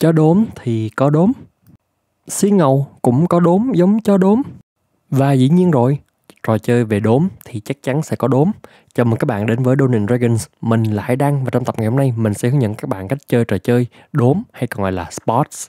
Chó đốm thì có đốm. Xí ngầu cũng có đốm giống chó đốm. Và dĩ nhiên rồi, trò chơi về đốm thì chắc chắn sẽ có đốm. Chào mừng các bạn đến với Dungeons Dragons, mình là Hải Đăng và trong tập ngày hôm nay mình sẽ hướng dẫn các bạn cách chơi trò chơi đốm hay còn gọi là sports.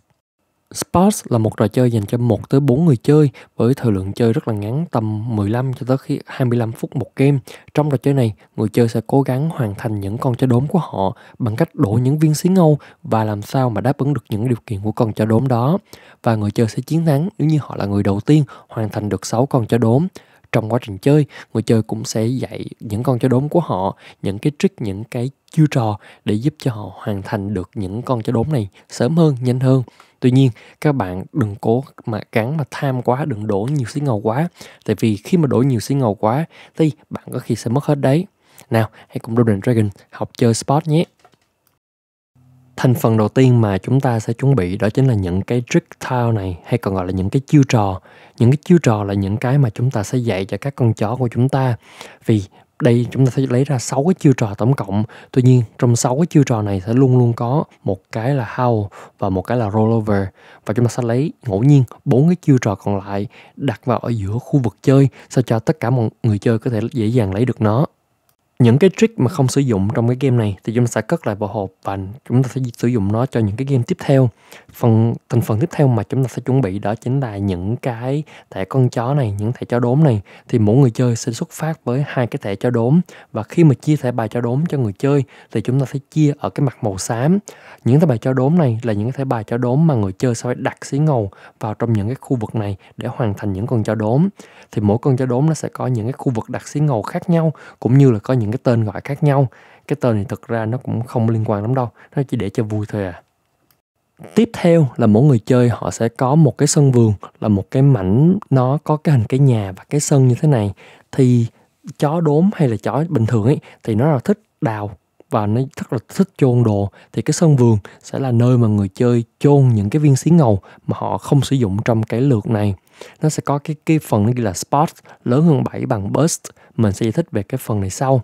Sports là một trò chơi dành cho 1 tới 4 người chơi với thời lượng chơi rất là ngắn tầm 15 cho tới khi 25 phút một game. Trong trò chơi này, người chơi sẽ cố gắng hoàn thành những con chó đốm của họ bằng cách đổ những viên xí ngâu và làm sao mà đáp ứng được những điều kiện của con chó đốm đó. Và người chơi sẽ chiến thắng nếu như họ là người đầu tiên hoàn thành được 6 con chó đốm trong quá trình chơi người chơi cũng sẽ dạy những con chó đốm của họ những cái trick những cái chiêu trò để giúp cho họ hoàn thành được những con chó đốm này sớm hơn nhanh hơn tuy nhiên các bạn đừng cố mà cắn mà tham quá đừng đổ nhiều xí ngầu quá tại vì khi mà đổ nhiều xí ngầu quá thì bạn có khi sẽ mất hết đấy nào hãy cùng Golden Dragon học chơi sport nhé thành phần đầu tiên mà chúng ta sẽ chuẩn bị đó chính là những cái trick tile này hay còn gọi là những cái chiêu trò những cái chiêu trò là những cái mà chúng ta sẽ dạy cho các con chó của chúng ta vì đây chúng ta sẽ lấy ra 6 cái chiêu trò tổng cộng tuy nhiên trong 6 cái chiêu trò này sẽ luôn luôn có một cái là how và một cái là rollover và chúng ta sẽ lấy ngẫu nhiên bốn cái chiêu trò còn lại đặt vào ở giữa khu vực chơi sao cho tất cả mọi người chơi có thể dễ dàng lấy được nó những cái trick mà không sử dụng trong cái game này thì chúng ta sẽ cất lại vào hộp và chúng ta sẽ sử dụng nó cho những cái game tiếp theo phần thành phần tiếp theo mà chúng ta sẽ chuẩn bị đó chính là những cái thẻ con chó này những thẻ chó đốm này thì mỗi người chơi sẽ xuất phát với hai cái thẻ chó đốm và khi mà chia thẻ bài chó đốm cho người chơi thì chúng ta sẽ chia ở cái mặt màu xám những thẻ bài chó đốm này là những thẻ bài chó đốm mà người chơi sẽ phải đặt xí ngầu vào trong những cái khu vực này để hoàn thành những con chó đốm thì mỗi con chó đốm nó sẽ có những cái khu vực đặt xí ngầu khác nhau cũng như là có những những cái tên gọi khác nhau cái tên thì thực ra nó cũng không liên quan lắm đâu nó chỉ để cho vui thôi à tiếp theo là mỗi người chơi họ sẽ có một cái sân vườn là một cái mảnh nó có cái hình cái nhà và cái sân như thế này thì chó đốm hay là chó bình thường ấy thì nó là thích đào và nó rất là thích chôn đồ thì cái sân vườn sẽ là nơi mà người chơi chôn những cái viên xí ngầu mà họ không sử dụng trong cái lượt này nó sẽ có cái cái phần nó ghi là spot lớn hơn 7 bằng burst mình sẽ giải thích về cái phần này sau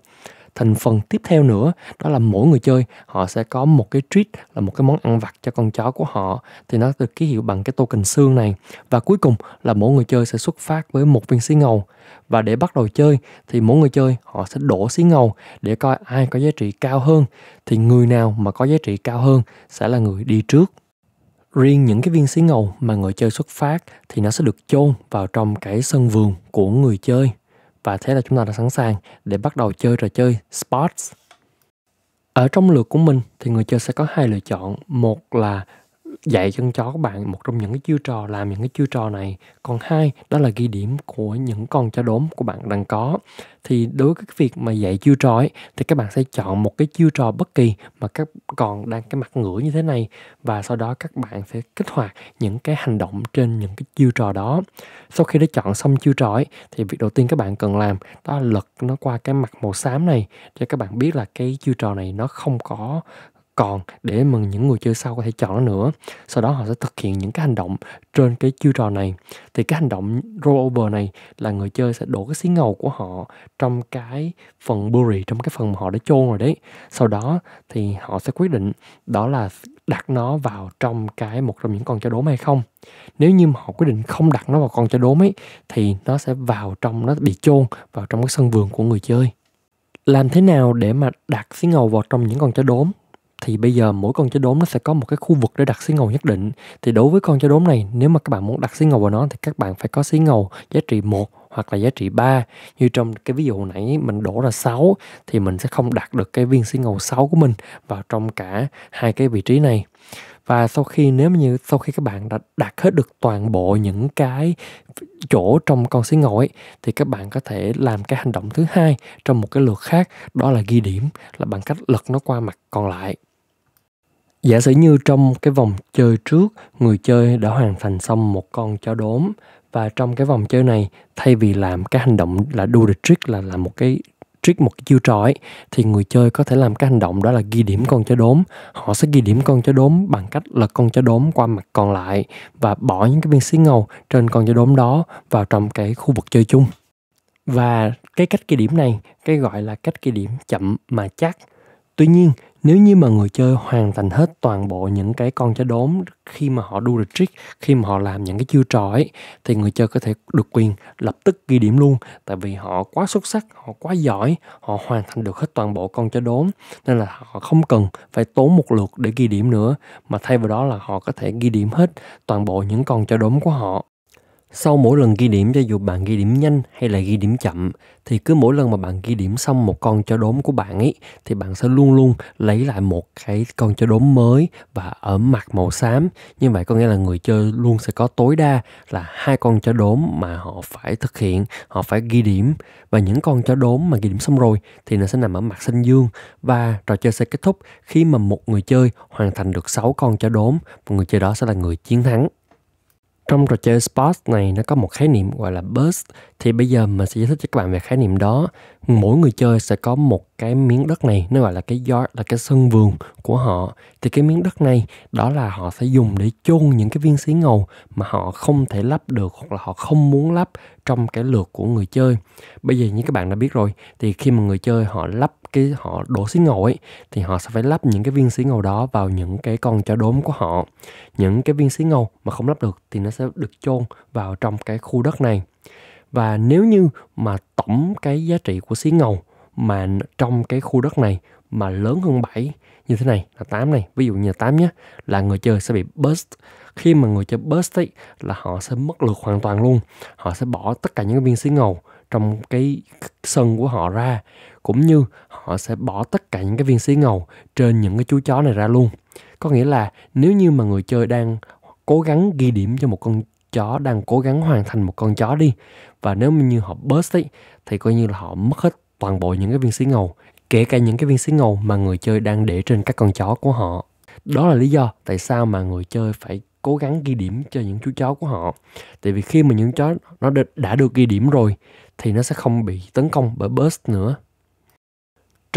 thành phần tiếp theo nữa đó là mỗi người chơi họ sẽ có một cái treat là một cái món ăn vặt cho con chó của họ thì nó được ký hiệu bằng cái token xương này và cuối cùng là mỗi người chơi sẽ xuất phát với một viên xí ngầu và để bắt đầu chơi thì mỗi người chơi họ sẽ đổ xí ngầu để coi ai có giá trị cao hơn thì người nào mà có giá trị cao hơn sẽ là người đi trước Riêng những cái viên xí ngầu mà người chơi xuất phát thì nó sẽ được chôn vào trong cái sân vườn của người chơi và thế là chúng ta đã sẵn sàng để bắt đầu chơi trò chơi sports ở trong lượt của mình thì người chơi sẽ có hai lựa chọn một là dạy chân chó các bạn một trong những cái chiêu trò làm những cái chiêu trò này còn hai đó là ghi điểm của những con chó đốm của bạn đang có thì đối với cái việc mà dạy chiêu trò ấy thì các bạn sẽ chọn một cái chiêu trò bất kỳ mà các con đang cái mặt ngửa như thế này và sau đó các bạn sẽ kích hoạt những cái hành động trên những cái chiêu trò đó sau khi đã chọn xong chiêu trò ấy thì việc đầu tiên các bạn cần làm đó là lật nó qua cái mặt màu xám này để các bạn biết là cái chiêu trò này nó không có còn để mà những người chơi sau có thể chọn nó nữa sau đó họ sẽ thực hiện những cái hành động trên cái chiêu trò này thì cái hành động rollover này là người chơi sẽ đổ cái xí ngầu của họ trong cái phần bury trong cái phần mà họ đã chôn rồi đấy sau đó thì họ sẽ quyết định đó là đặt nó vào trong cái một trong những con chó đốm hay không nếu như mà họ quyết định không đặt nó vào con chó đốm ấy thì nó sẽ vào trong nó bị chôn vào trong cái sân vườn của người chơi làm thế nào để mà đặt xí ngầu vào trong những con chó đốm thì bây giờ mỗi con chó đốm nó sẽ có một cái khu vực để đặt xí ngầu nhất định thì đối với con chó đốm này nếu mà các bạn muốn đặt xí ngầu vào nó thì các bạn phải có xí ngầu giá trị 1 hoặc là giá trị 3 như trong cái ví dụ nãy mình đổ ra 6 thì mình sẽ không đặt được cái viên xí ngầu 6 của mình vào trong cả hai cái vị trí này và sau khi nếu như sau khi các bạn đã đặt hết được toàn bộ những cái chỗ trong con xí ngầu ấy thì các bạn có thể làm cái hành động thứ hai trong một cái lượt khác đó là ghi điểm là bằng cách lật nó qua mặt còn lại Giả sử như trong cái vòng chơi trước, người chơi đã hoàn thành xong một con chó đốm và trong cái vòng chơi này thay vì làm cái hành động là do the trick là làm một cái trick một cái chiêu trò ấy, thì người chơi có thể làm cái hành động đó là ghi điểm con chó đốm họ sẽ ghi điểm con chó đốm bằng cách là con chó đốm qua mặt còn lại và bỏ những cái viên xí ngầu trên con chó đốm đó vào trong cái khu vực chơi chung và cái cách ghi điểm này cái gọi là cách ghi điểm chậm mà chắc tuy nhiên nếu như mà người chơi hoàn thành hết toàn bộ những cái con chó đốm khi mà họ đu được trick khi mà họ làm những cái chiêu trò ấy thì người chơi có thể được quyền lập tức ghi điểm luôn tại vì họ quá xuất sắc họ quá giỏi họ hoàn thành được hết toàn bộ con chó đốm nên là họ không cần phải tốn một lượt để ghi điểm nữa mà thay vào đó là họ có thể ghi điểm hết toàn bộ những con chó đốm của họ sau mỗi lần ghi điểm cho dù bạn ghi điểm nhanh hay là ghi điểm chậm thì cứ mỗi lần mà bạn ghi điểm xong một con chó đốm của bạn ấy thì bạn sẽ luôn luôn lấy lại một cái con chó đốm mới và ở mặt màu xám. Như vậy có nghĩa là người chơi luôn sẽ có tối đa là hai con chó đốm mà họ phải thực hiện, họ phải ghi điểm và những con chó đốm mà ghi điểm xong rồi thì nó sẽ nằm ở mặt xanh dương và trò chơi sẽ kết thúc khi mà một người chơi hoàn thành được 6 con chó đốm và người chơi đó sẽ là người chiến thắng trong trò chơi sports này nó có một khái niệm gọi là burst thì bây giờ mình sẽ giải thích cho các bạn về khái niệm đó mỗi người chơi sẽ có một cái miếng đất này nó gọi là cái yard là cái sân vườn của họ thì cái miếng đất này đó là họ sẽ dùng để chôn những cái viên xí ngầu mà họ không thể lắp được hoặc là họ không muốn lắp trong cái lượt của người chơi bây giờ như các bạn đã biết rồi thì khi mà người chơi họ lắp cái họ đổ xí ngầu ấy thì họ sẽ phải lắp những cái viên xí ngầu đó vào những cái con chó đốm của họ những cái viên xí ngầu mà không lắp được thì nó sẽ được chôn vào trong cái khu đất này và nếu như mà tổng cái giá trị của xí ngầu mà trong cái khu đất này mà lớn hơn 7 như thế này là 8 này ví dụ như là 8 nhé là người chơi sẽ bị burst khi mà người chơi burst ấy là họ sẽ mất lượt hoàn toàn luôn họ sẽ bỏ tất cả những viên xí ngầu trong cái sân của họ ra cũng như họ sẽ bỏ tất cả những cái viên xí ngầu trên những cái chú chó này ra luôn có nghĩa là nếu như mà người chơi đang cố gắng ghi điểm cho một con chó đang cố gắng hoàn thành một con chó đi và nếu như họ burst ấy thì coi như là họ mất hết toàn bộ những cái viên xí ngầu kể cả những cái viên xí ngầu mà người chơi đang để trên các con chó của họ đó là lý do tại sao mà người chơi phải cố gắng ghi điểm cho những chú chó của họ tại vì khi mà những chó nó đã được ghi điểm rồi thì nó sẽ không bị tấn công bởi burst nữa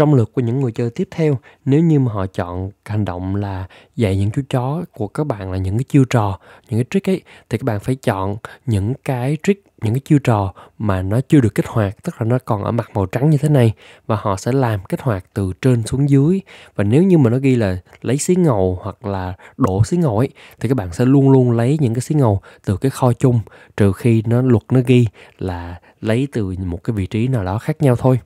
trong lượt của những người chơi tiếp theo nếu như mà họ chọn hành động là dạy những chú chó của các bạn là những cái chiêu trò những cái trick ấy thì các bạn phải chọn những cái trick những cái chiêu trò mà nó chưa được kích hoạt tức là nó còn ở mặt màu trắng như thế này và họ sẽ làm kích hoạt từ trên xuống dưới và nếu như mà nó ghi là lấy xí ngầu hoặc là đổ xí ngầu ấy thì các bạn sẽ luôn luôn lấy những cái xí ngầu từ cái kho chung trừ khi nó luật nó ghi là lấy từ một cái vị trí nào đó khác nhau thôi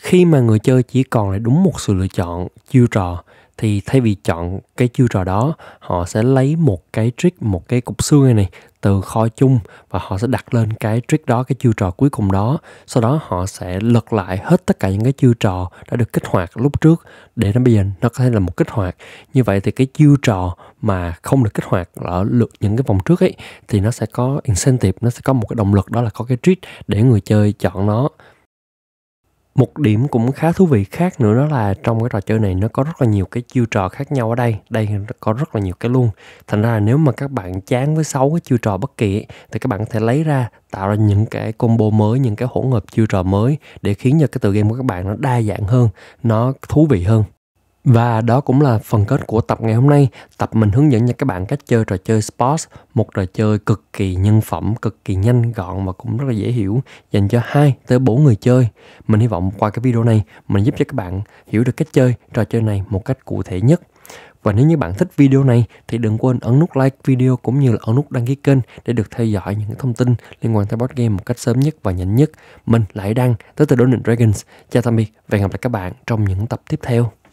khi mà người chơi chỉ còn lại đúng một sự lựa chọn chiêu trò thì thay vì chọn cái chiêu trò đó họ sẽ lấy một cái trick một cái cục xương này, này từ kho chung và họ sẽ đặt lên cái trick đó cái chiêu trò cuối cùng đó sau đó họ sẽ lật lại hết tất cả những cái chiêu trò đã được kích hoạt lúc trước để nó bây giờ nó có thể là một kích hoạt như vậy thì cái chiêu trò mà không được kích hoạt ở lượt những cái vòng trước ấy thì nó sẽ có incentive nó sẽ có một cái động lực đó là có cái trick để người chơi chọn nó một điểm cũng khá thú vị khác nữa đó là trong cái trò chơi này nó có rất là nhiều cái chiêu trò khác nhau ở đây đây có rất là nhiều cái luôn thành ra là nếu mà các bạn chán với sáu cái chiêu trò bất kỳ thì các bạn có thể lấy ra tạo ra những cái combo mới những cái hỗn hợp chiêu trò mới để khiến cho cái tựa game của các bạn nó đa dạng hơn nó thú vị hơn và đó cũng là phần kết của tập ngày hôm nay. Tập mình hướng dẫn cho các bạn cách chơi trò chơi sports, một trò chơi cực kỳ nhân phẩm, cực kỳ nhanh gọn và cũng rất là dễ hiểu dành cho 2 tới 4 người chơi. Mình hy vọng qua cái video này mình giúp cho các bạn hiểu được cách chơi trò chơi này một cách cụ thể nhất. Và nếu như bạn thích video này thì đừng quên ấn nút like video cũng như là ấn nút đăng ký kênh để được theo dõi những thông tin liên quan tới board game một cách sớm nhất và nhanh nhất. Mình lại đăng tới từ Donut Dragons. Chào tạm biệt và hẹn gặp lại các bạn trong những tập tiếp theo.